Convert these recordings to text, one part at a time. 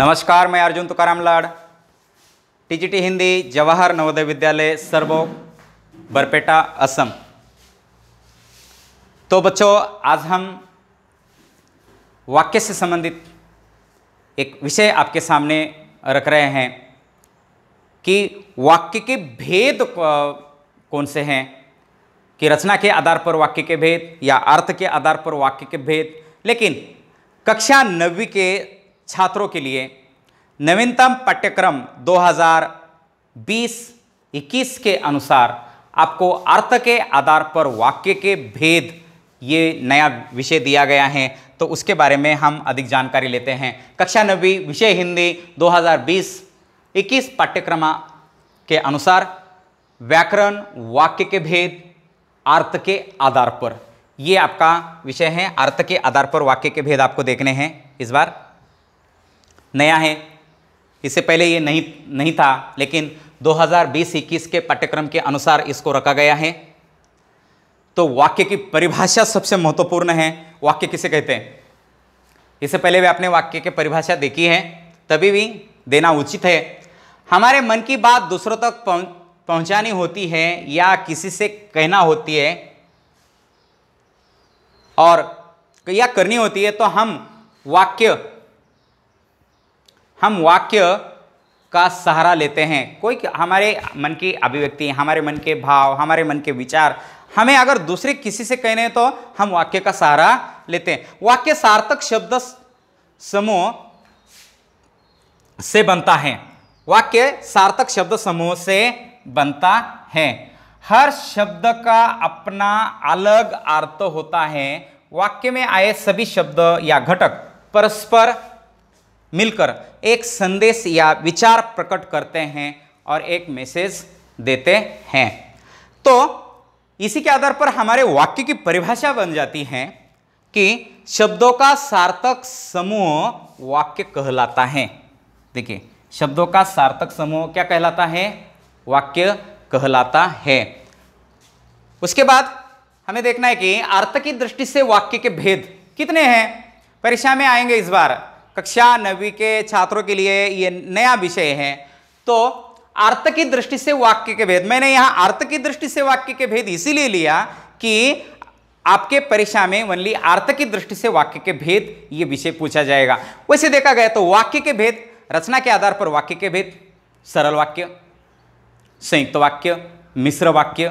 नमस्कार मैं अर्जुन तुकाराम लाड टीजीटी हिंदी जवाहर नवोदय विद्यालय सरबो बरपेटा असम तो बच्चों आज हम वाक्य से संबंधित एक विषय आपके सामने रख रहे हैं कि वाक्य के भेद कौन से हैं कि रचना के आधार पर वाक्य के भेद या अर्थ के आधार पर वाक्य के भेद लेकिन कक्षा नवी के छात्रों के लिए नवीनतम पाठ्यक्रम 2020-21 के अनुसार आपको अर्थ के आधार पर वाक्य के भेद ये नया विषय दिया गया है तो उसके बारे में हम अधिक जानकारी लेते हैं कक्षा नवी विषय हिंदी 2020-21 पाठ्यक्रम के अनुसार व्याकरण वाक्य के भेद अर्थ के आधार पर ये आपका विषय है अर्थ के आधार पर वाक्य के भेद आपको देखने हैं इस बार नया है इससे पहले ये नहीं नहीं था लेकिन 2020-21 के पाठ्यक्रम के अनुसार इसको रखा गया है तो वाक्य की परिभाषा सबसे महत्वपूर्ण है वाक्य किसे कहते हैं इससे पहले भी आपने वाक्य की परिभाषा देखी है तभी भी देना उचित है हमारे मन की बात दूसरों तक पहुंचानी होती है या किसी से कहना होती है और या करनी होती है तो हम वाक्य हम वाक्य का सहारा लेते हैं कोई हमारे मन की अभिव्यक्ति हमारे मन के भाव हमारे मन के विचार हमें अगर दूसरे किसी से कहने तो हम वाक्य का सहारा लेते हैं वाक्य सार्थक शब्द समूह से बनता है वाक्य सार्थक शब्द समूह से बनता है हर शब्द का अपना अलग अर्थ होता है वाक्य में आए सभी शब्द या घटक परस्पर मिलकर एक संदेश या विचार प्रकट करते हैं और एक मैसेज देते हैं तो इसी के आधार पर हमारे वाक्य की परिभाषा बन जाती है कि शब्दों का सार्थक समूह वाक्य कहलाता है देखिए शब्दों का सार्थक समूह क्या कहलाता है वाक्य कहलाता है उसके बाद हमें देखना है कि अर्थ की दृष्टि से वाक्य के भेद कितने हैं परीक्षा में आएंगे इस बार कक्षा नवी के छात्रों के लिए ये नया विषय है तो अर्थ की दृष्टि से वाक्य के भेद मैंने यहाँ अर्थ की दृष्टि से वाक्य के भेद इसीलिए लिया कि आपके परीक्षा में वनली अर्थ की दृष्टि से वाक्य के भेद ये विषय पूछा जाएगा वैसे देखा गया तो वाक्य के भेद रचना के आधार पर वाक्य के भेद सरल वाक्य संयुक्त वाक्य मिश्र वाक्य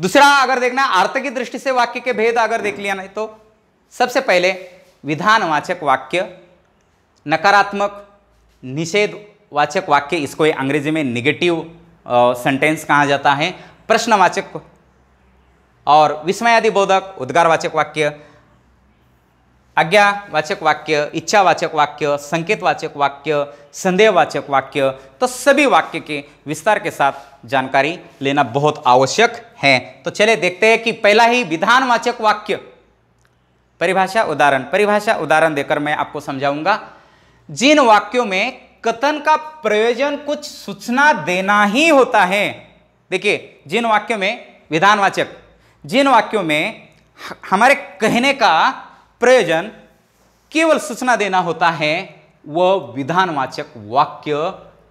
दूसरा अगर देखना अर्थ की दृष्टि से वाक्य के भेद अगर देख लिया नहीं तो सबसे पहले विधानवाचक वाक्य नकारात्मक निषेधवाचक वाक्य इसको अंग्रेजी में निगेटिव सेंटेंस कहा जाता है प्रश्नवाचक और विस्मयादि बोधक उद्गारवाचक वाक्य आज्ञावाचक वाक्य इच्छावाचक वाक्य संकेतवाचक वाक्य संदेहवाचक वाक्य तो सभी वाक्य के विस्तार के साथ जानकारी लेना बहुत आवश्यक है तो चले देखते हैं कि पहला ही विधानवाचक वाक्य परिभाषा उदाहरण परिभाषा उदाहरण देकर मैं आपको समझाऊंगा जिन वाक्यों में कथन का प्रयोजन कुछ सूचना देना ही होता है देखिए जिन वाक्यों में विधानवाचक जिन वाक्यों में हमारे कहने का प्रयोजन केवल सूचना देना होता है वह विधानवाचक वाक्य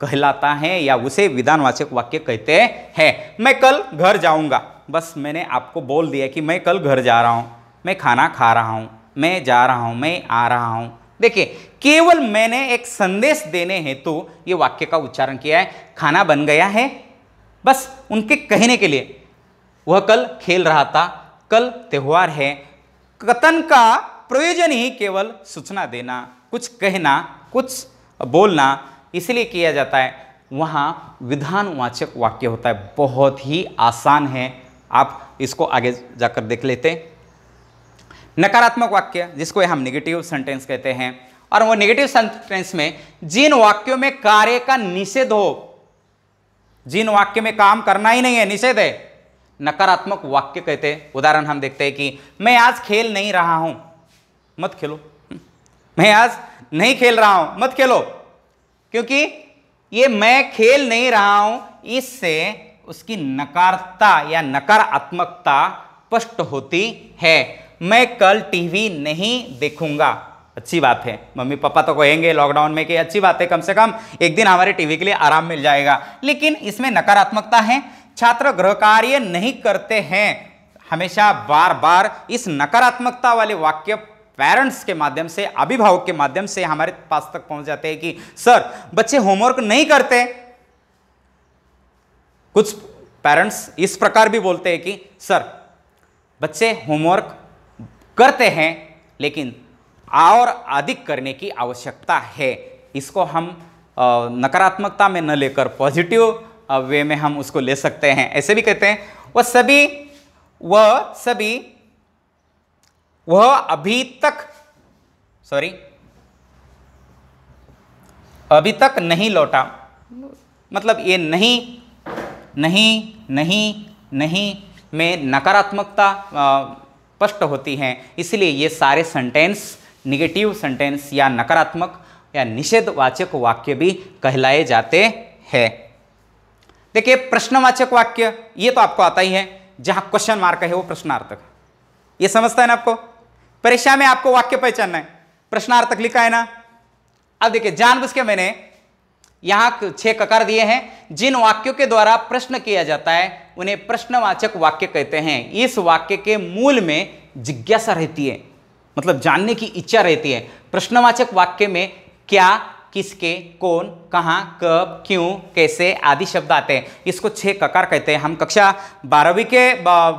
कहलाता है या उसे विधानवाचक वाक्य कहते हैं मैं कल घर जाऊंगा बस मैंने आपको बोल दिया कि मैं कल घर जा रहा हूं मैं खाना खा रहा हूँ मैं जा रहा हूँ मैं आ रहा हूँ देखिए केवल मैंने एक संदेश देने हेतु तो ये वाक्य का उच्चारण किया है खाना बन गया है बस उनके कहने के लिए वह कल खेल रहा था कल त्यौहार है कथन का प्रयोजन ही केवल सूचना देना कुछ कहना कुछ बोलना इसलिए किया जाता है वहाँ विधानवाचक वाक्य होता है बहुत ही आसान है आप इसको आगे जाकर देख लेते हैं नकारात्मक वाक्य जिसको हम निगेटिव सेंटेंस कहते हैं और वो निगेटिव सेंटेंस में जिन वाक्यों में कार्य का निषेध हो जिन वाक्य में काम करना ही नहीं है निषेध है नकारात्मक वाक्य कहते हैं उदाहरण हम देखते हैं कि मैं आज खेल नहीं रहा हूं मत खेलो मैं आज नहीं खेल रहा हूं मत खेलो क्योंकि ये मैं खेल नहीं रहा हूं इससे उसकी नकारता या नकारात्मकता स्पष्ट होती है मैं कल टीवी नहीं देखूंगा अच्छी बात है मम्मी पापा तो कहेंगे लॉकडाउन में कि अच्छी बात है कम से कम एक दिन हमारे टीवी के लिए आराम मिल जाएगा लेकिन इसमें नकारात्मकता है छात्र गृह कार्य नहीं करते हैं हमेशा बार बार इस नकारात्मकता वाले वाक्य पेरेंट्स के माध्यम से अभिभावक के माध्यम से हमारे पास तक पहुंच जाते हैं कि सर बच्चे होमवर्क नहीं करते कुछ पेरेंट्स इस प्रकार भी बोलते हैं कि सर बच्चे होमवर्क करते हैं लेकिन और अधिक करने की आवश्यकता है इसको हम नकारात्मकता में न लेकर पॉजिटिव वे में हम उसको ले सकते हैं ऐसे भी कहते हैं वह सभी वह सभी वह अभी तक सॉरी अभी तक नहीं लौटा मतलब ये नहीं नहीं नहीं नहीं में नकारात्मकता स्पष्ट होती हैं इसलिए ये सारे सेंटेंस निगेटिव सेंटेंस या नकारात्मक या निषेधवाचक वाक्य भी कहलाए जाते हैं देखिए प्रश्नवाचक वाक्य ये तो आपको आता ही है जहां क्वेश्चन मार्क है वो प्रश्नार्थक ये समझता है ना आपको परीक्षा में आपको वाक्य पहचानना है प्रश्नार्थक लिखा है ना अब देखिए जानबूझ के मैंने यहाँ छह ककार दिए हैं जिन वाक्यों के द्वारा प्रश्न किया जाता है उन्हें प्रश्नवाचक वाक्य कहते हैं इस वाक्य के मूल में जिज्ञासा रहती है मतलब जानने की इच्छा रहती है प्रश्नवाचक वाक्य में क्या किसके कौन कहाँ कब क्यों कैसे आदि शब्द आते हैं इसको छः ककार कहते हैं हम कक्षा बारहवीं के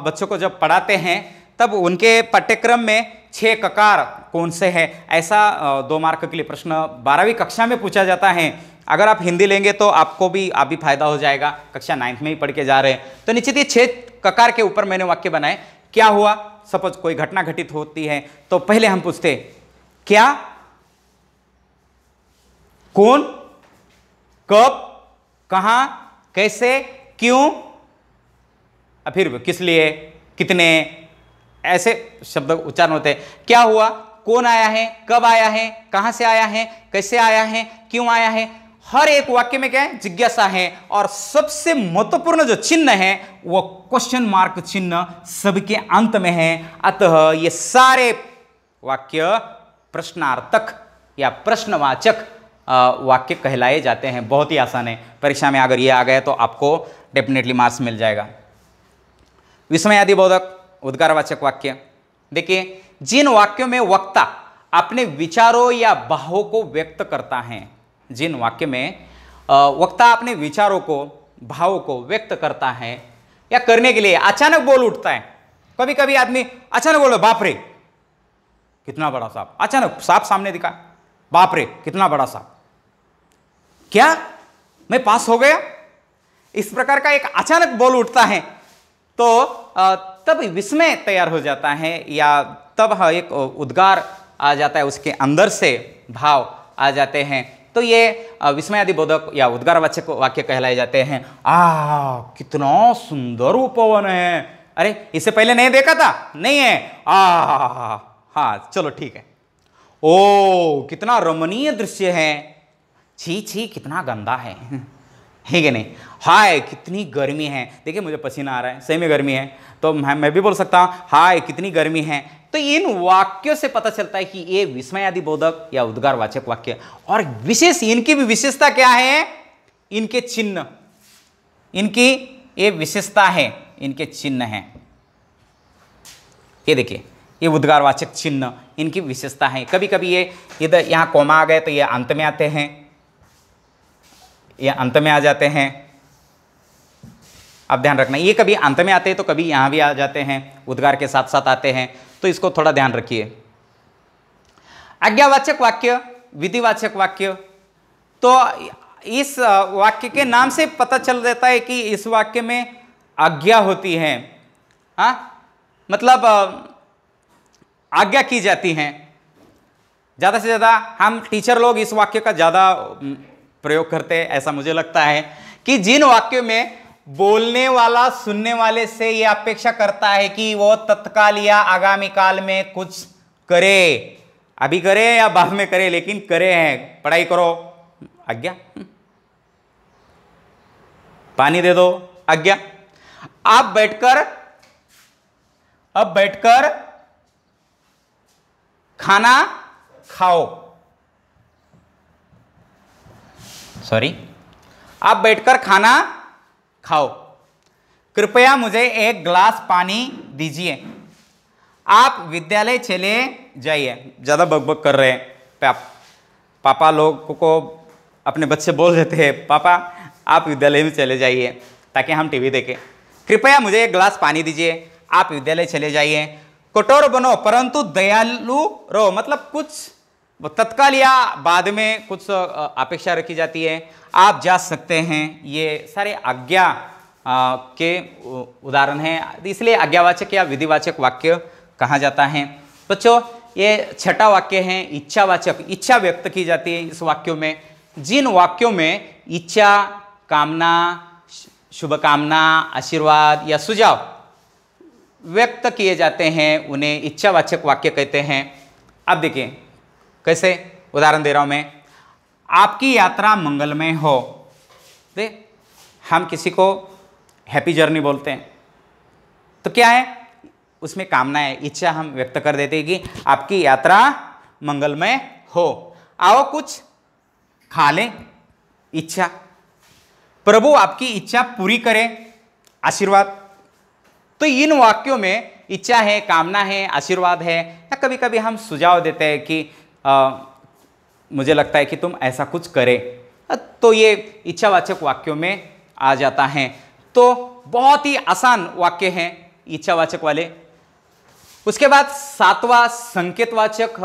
बच्चों को जब पढ़ाते हैं तब उनके पाठ्यक्रम में छह ककार कौन से है ऐसा दो मार्क के लिए प्रश्न बारहवीं कक्षा में पूछा जाता है अगर आप हिंदी लेंगे तो आपको भी आप भी फायदा हो जाएगा कक्षा नाइन्थ में ही पढ़ के जा रहे हैं तो निश्चित ही छेद ककार के ऊपर मैंने वाक्य बनाए क्या हुआ सपोज कोई घटना घटित होती है तो पहले हम पूछते क्या कौन कब कहा कैसे क्यों फिर किस लिए कितने ऐसे शब्द उच्चारण होते हैं क्या हुआ कौन आया है कब आया है कहां से आया है कैसे आया है क्यों आया है हर एक वाक्य में क्या है जिज्ञासा है और सबसे महत्वपूर्ण जो चिन्ह है वह क्वेश्चन मार्क चिन्ह सबके अंत में है अतः ये सारे वाक्य प्रश्नार्थक या प्रश्नवाचक वाक्य कहलाए जाते हैं बहुत ही आसान है परीक्षा में अगर ये आ गया तो आपको डेफिनेटली मार्क्स मिल जाएगा विस्मयादि बोधक उद्गारवाचक वाक्य देखिए जिन वाक्यों में वक्ता अपने विचारों या भावों को व्यक्त करता है जिन वाक्य में वक्ता अपने विचारों को भावों को व्यक्त करता है या करने के लिए अचानक बोल उठता है कभी कभी आदमी अचानक बोलो बापरे कितना बड़ा सांप अचानक सांप सामने दिखा बापरे कितना बड़ा सांप क्या मैं पास हो गया इस प्रकार का एक अचानक बोल उठता है तो तब विस्मय तैयार हो जाता है या तब एक उद्गार आ जाता है उसके अंदर से भाव आ जाते हैं तो ये विस्मयादि बोधक या उद्गार वाचक वाक्य कहलाए जाते हैं आ कितना सुंदर उपवन है अरे इससे पहले नहीं देखा था नहीं है आ हाँ चलो ठीक है ओ कितना रमणीय दृश्य है छी छी कितना गंदा है है नहीं हाय कितनी गर्मी है देखिए मुझे पसीना आ रहा है सही में गर्मी है तो मैं मैं भी बोल सकता हूँ हाय कितनी गर्मी है तो इन वाक्यों से पता चलता है कि ये विस्मयादि बोधक या उद्गार वाचक वाक्य और विशेष इनकी भी विशेषता क्या है इनके चिन्ह इनकी ये विशेषता है इनके चिन्ह है ये देखिए ये उद्गारवाचक चिन्ह इनकी विशेषता है कभी कभी ये इधर यहां कोमा आ गए तो ये अंत में आते हैं ये अंत में आ जाते हैं अब ध्यान रखना ये कभी अंत में आते हैं तो कभी यहां भी आ जाते हैं उद्गार के साथ साथ आते हैं तो इसको थोड़ा ध्यान रखिए आज्ञावाचक वाक्य विधिवाचक वाक्य तो इस वाक्य के नाम से पता चल जाता है कि इस वाक्य में आज्ञा होती है हा? मतलब आज्ञा की जाती है ज़्यादा से ज़्यादा हम टीचर लोग इस वाक्य का ज़्यादा प्रयोग करते हैं ऐसा मुझे लगता है कि जिन वाक्यों में बोलने वाला सुनने वाले से यह अपेक्षा करता है कि वो तत्काल या आगामी काल में कुछ करे अभी करे या बाद में करे लेकिन करे हैं पढ़ाई करो आज्ञा पानी दे दो आज्ञा आप बैठकर अब बैठकर खाना खाओ सॉरी आप बैठकर खाना खाओ कृपया मुझे एक ग्लास पानी दीजिए आप विद्यालय चले जाइए ज़्यादा बकबक कर रहे हैं पाप पापा लोग को अपने बच्चे बोल देते हैं पापा आप विद्यालय में चले जाइए ताकि हम टीवी देखें कृपया मुझे एक गिलास पानी दीजिए आप विद्यालय चले जाइए कठोर बनो परंतु दयालु रहो मतलब कुछ तत्काल या बाद में कुछ अपेक्षा रखी जाती है आप जा सकते हैं ये सारे आज्ञा के उदाहरण हैं इसलिए आज्ञावाचक या विधिवाचक वाक्य कहा जाता है बच्चों ये छठा वाक्य है इच्छावाचक इच्छा व्यक्त की जाती है इस वाक्यों में जिन वाक्यों में इच्छा कामना शुभकामना आशीर्वाद या सुझाव व्यक्त किए जाते हैं उन्हें इच्छावाचक वाक्य कहते हैं अब देखिए कैसे उदाहरण दे रहा हूँ मैं आपकी यात्रा मंगलमय हो दे हम किसी को हैप्पी जर्नी बोलते हैं तो क्या है उसमें कामना है इच्छा हम व्यक्त कर देते हैं कि आपकी यात्रा मंगलमय हो आओ कुछ खा लें इच्छा प्रभु आपकी इच्छा पूरी करें आशीर्वाद तो इन वाक्यों में इच्छा है कामना है आशीर्वाद है या कभी कभी हम सुझाव देते हैं कि आ, मुझे लगता है कि तुम ऐसा कुछ करें तो ये इच्छावाचक वाक्यों में आ जाता है तो बहुत ही आसान वाक्य हैं इच्छावाचक वाले उसके बाद सातवां संकेतवाचक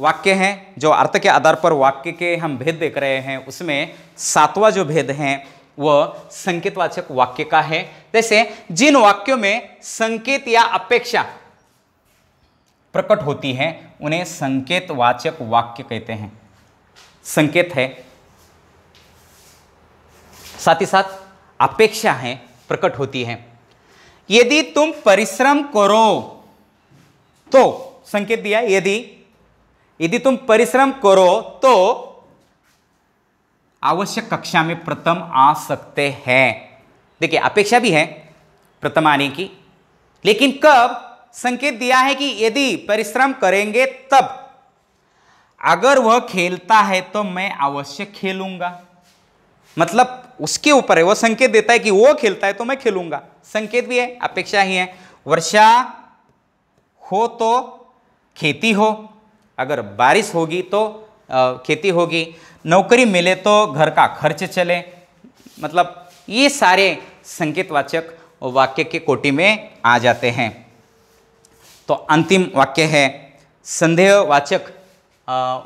वाक्य हैं जो अर्थ के आधार पर वाक्य के हम भेद देख रहे हैं उसमें सातवां जो भेद हैं वह संकेतवाचक वाक्य का है जैसे जिन वाक्यों में संकेत या अपेक्षा प्रकट होती हैं उन्हें संकेतवाचक वाक्य कहते हैं संकेत है साथ ही साथ अपेक्षा है प्रकट होती है यदि तुम परिश्रम करो तो संकेत दिया यदि यदि तुम परिश्रम करो तो आवश्यक कक्षा में प्रथम आ सकते हैं देखिए अपेक्षा भी है प्रथम आने की लेकिन कब संकेत दिया है कि यदि परिश्रम करेंगे तब अगर वह खेलता है तो मैं अवश्य खेलूंगा मतलब उसके ऊपर है वह संकेत देता है कि वो खेलता है तो मैं खेलूंगा संकेत भी है अपेक्षा ही है वर्षा हो तो खेती हो अगर बारिश होगी तो आ, खेती होगी नौकरी मिले तो घर का खर्च चले मतलब ये सारे संकेतवाचक वाक्य के कोटि में आ जाते हैं तो अंतिम वाक्य है संदेहवाचक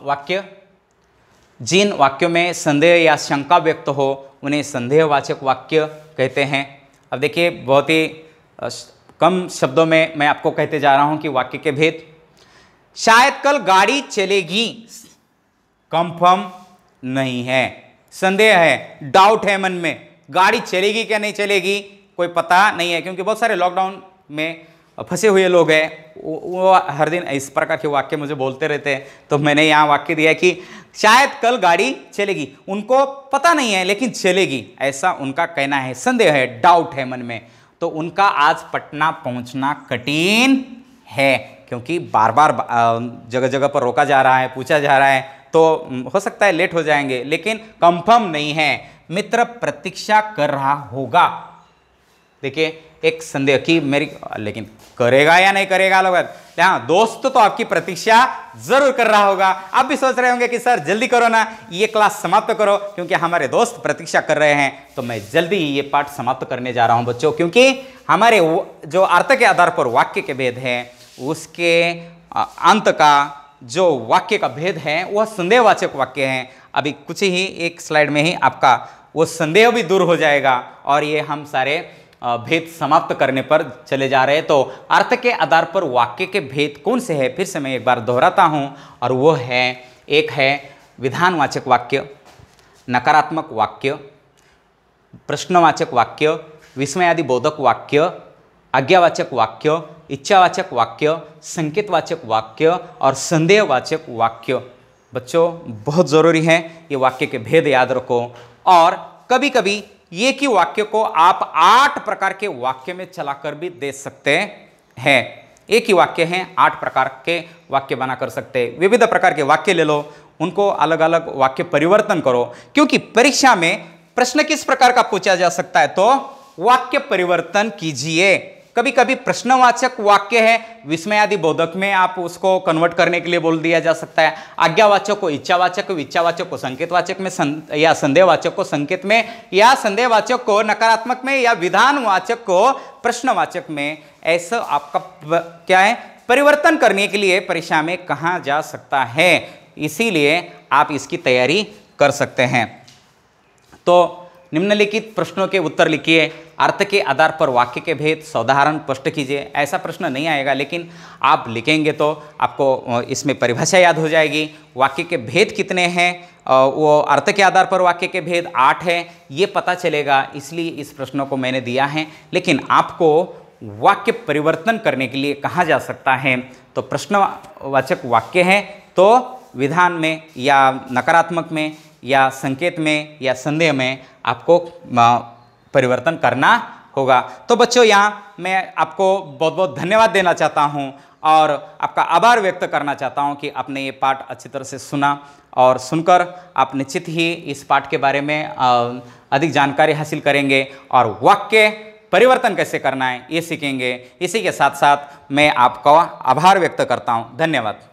वाक्य जिन वाक्यों में संदेह या शंका व्यक्त हो उन्हें संदेहवाचक वाक्य कहते हैं अब देखिए बहुत ही कम शब्दों में मैं आपको कहते जा रहा हूँ कि वाक्य के भेद शायद कल गाड़ी चलेगी कंफर्म नहीं है संदेह है डाउट है मन में गाड़ी चलेगी क्या नहीं चलेगी कोई पता नहीं है क्योंकि बहुत सारे लॉकडाउन में फंसे हुए लोग हैं वो हर दिन इस प्रकार के वाक्य मुझे बोलते रहते हैं तो मैंने यहाँ वाक्य दिया कि शायद कल गाड़ी चलेगी उनको पता नहीं है लेकिन चलेगी ऐसा उनका कहना है संदेह है डाउट है मन में तो उनका आज पटना पहुँचना कठिन है क्योंकि बार बार जगह जगह पर रोका जा रहा है पूछा जा रहा है तो हो सकता है लेट हो जाएंगे लेकिन कंफर्म नहीं है मित्र प्रतीक्षा कर रहा होगा देखिए एक संदेह कि मेरी लेकिन करेगा या नहीं करेगा लोग हाँ दोस्त तो आपकी प्रतीक्षा जरूर कर रहा होगा आप भी सोच रहे होंगे कि सर जल्दी करो ना ये क्लास समाप्त करो क्योंकि हमारे दोस्त प्रतीक्षा कर रहे हैं तो मैं जल्दी ये पाठ समाप्त करने जा रहा हूँ बच्चों क्योंकि हमारे जो अर्थ के आधार पर वाक्य के भेद हैं उसके अंत का जो वाक्य का भेद है वह संदेहवाचक वाक्य हैं अभी कुछ ही एक स्लाइड में ही आपका वो संदेह भी दूर हो जाएगा और ये हम सारे भेद समाप्त करने पर चले जा रहे तो अर्थ के आधार पर वाक्य के भेद कौन से है फिर से मैं एक बार दोहराता हूँ और वो है एक है विधानवाचक वाक्य नकारात्मक वाक्य प्रश्नवाचक वाक्य विस्मयादि बोधक वाक्य आज्ञावाचक वाक्य इच्छावाचक वाक्य संकेतवाचक वाक्य और संदेहवाचक वाक्य बच्चों बहुत ज़रूरी है ये वाक्य के भेद याद रखो और कभी कभी एक ही वाक्य को आप आठ प्रकार के वाक्य में चलाकर भी दे सकते हैं एक ही वाक्य हैं आठ प्रकार के वाक्य बना कर सकते हैं विविध प्रकार के वाक्य ले लो उनको अलग अलग वाक्य परिवर्तन करो क्योंकि परीक्षा में प्रश्न किस प्रकार का पूछा जा सकता है तो वाक्य परिवर्तन कीजिए कभी कभी प्रश्नवाचक वाक्य है विस्मयादि बोधक में आप उसको कन्वर्ट करने के लिए बोल दिया जा सकता है आज्ञावाचक को इच्छावाचक इच्छावाचक को संकेतवाचक में सं, या संदेहवाचक को संकेत में या संदेहवाचक को नकारात्मक में या विधानवाचक को प्रश्नवाचक में ऐसा आपका क्या है परिवर्तन करने के लिए परीक्षा में कहा जा सकता है इसीलिए आप इसकी तैयारी कर सकते हैं तो निम्नलिखित प्रश्नों के उत्तर लिखिए अर्थ के आधार पर वाक्य के भेद साधारण स्पष्ट कीजिए ऐसा प्रश्न नहीं आएगा लेकिन आप लिखेंगे तो आपको इसमें परिभाषा याद हो जाएगी वाक्य के भेद कितने हैं वो अर्थ के आधार पर वाक्य के भेद आठ है ये पता चलेगा इसलिए इस प्रश्नों को मैंने दिया है लेकिन आपको वाक्य परिवर्तन करने के लिए कहा जा सकता है तो प्रश्नवाचक वाक्य है तो विधान में या नकारात्मक में या संकेत में या संदेह में आपको परिवर्तन करना होगा तो बच्चों यहाँ मैं आपको बहुत बहुत धन्यवाद देना चाहता हूँ और आपका आभार व्यक्त करना चाहता हूँ कि आपने ये पाठ अच्छी तरह से सुना और सुनकर आप निश्चित ही इस पाठ के बारे में अधिक जानकारी हासिल करेंगे और वाक्य परिवर्तन कैसे करना है ये सीखेंगे इसी के साथ साथ मैं आपका आभार व्यक्त करता हूँ धन्यवाद